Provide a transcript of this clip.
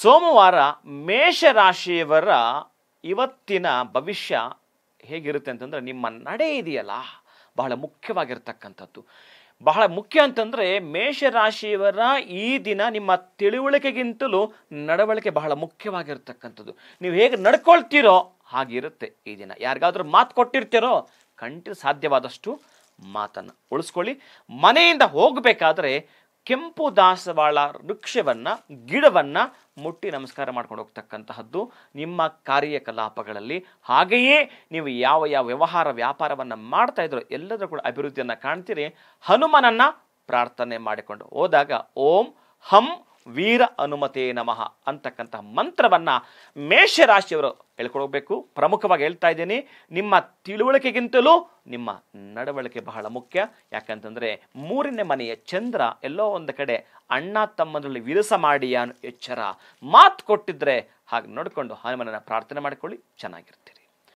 ಸೋಮವಾರ ಮೇಷರಾಶಿಯವರ ಇವತ್ತಿನ ಭವಿಷ್ಯ ಹೇಗಿರುತ್ತೆ ಅಂತಂದರೆ ನಿಮ್ಮ ನಡೆ ಇದೆಯಲ್ಲ ಬಹಳ ಮುಖ್ಯವಾಗಿರ್ತಕ್ಕಂಥದ್ದು ಬಹಳ ಮುಖ್ಯ ಅಂತಂದರೆ ಮೇಷರಾಶಿಯವರ ಈ ದಿನ ನಿಮ್ಮ ತಿಳುವಳಿಕೆಗಿಂತಲೂ ನಡವಳಿಕೆ ಬಹಳ ಮುಖ್ಯವಾಗಿರ್ತಕ್ಕಂಥದ್ದು ನೀವು ಹೇಗೆ ನಡ್ಕೊಳ್ತೀರೋ ಹಾಗಿರುತ್ತೆ ಈ ದಿನ ಯಾರಿಗಾದ್ರೂ ಮಾತು ಕೊಟ್ಟಿರ್ತೀರೋ ಕಂಠ ಸಾಧ್ಯವಾದಷ್ಟು ಮಾತನ್ನು ಉಳಿಸ್ಕೊಳ್ಳಿ ಮನೆಯಿಂದ ಹೋಗಬೇಕಾದ್ರೆ ಕೆಂಪು ದಾಸವಾಳ ವೃಕ್ಷವನ್ನು ಗಿಡವನ್ನು ಮುಟ್ಟಿ ನಮಸ್ಕಾರ ಮಾಡ್ಕೊಂಡು ಹೋಗ್ತಕ್ಕಂತಹದ್ದು ನಿಮ್ಮ ಕಾರ್ಯಕಲಾಪಗಳಲ್ಲಿ ಹಾಗೆಯೇ ನೀವು ಯಾವ ಯಾವ ವ್ಯವಹಾರ ವ್ಯಾಪಾರವನ್ನು ಮಾಡ್ತಾ ಇದ್ರೋ ಎಲ್ಲದರ ಕೂಡ ಅಭಿವೃದ್ಧಿಯನ್ನು ಕಾಣ್ತೀರಿ ಹನುಮನನ್ನು ಪ್ರಾರ್ಥನೆ ಮಾಡಿಕೊಂಡು ಹೋದಾಗ ಓಂ ಹಂ ವೀರ ಅನುಮತೇ ನಮಃ ಅಂತಕ್ಕಂತಹ ಮಂತ್ರವನ್ನು ಮೇಷರಾಶಿಯವರು ಹೇಳ್ಕೊಡಬೇಕು ಪ್ರಮುಖವಾಗಿ ಹೇಳ್ತಾ ಇದ್ದೀನಿ ನಿಮ್ಮ ತಿಳುವಳಿಕೆಗಿಂತಲೂ ನಿಮ್ಮ ನಡವಳಿಕೆ ಬಹಳ ಮುಖ್ಯ ಯಾಕಂತಂದರೆ ಮೂರನೇ ಮನೆಯ ಚಂದ್ರ ಎಲ್ಲೋ ಒಂದು ಕಡೆ ಅಣ್ಣ ತಮ್ಮನಲ್ಲಿ ವಿರಸ ಮಾಡಿ ಎಚ್ಚರ ಮಾತು ಕೊಟ್ಟಿದ್ರೆ ಹಾಗೆ ನೋಡಿಕೊಂಡು ಹನುಮನನ್ನು ಪ್ರಾರ್ಥನೆ ಮಾಡಿಕೊಳ್ಳಿ ಚೆನ್ನಾಗಿರ್ತೀರಿ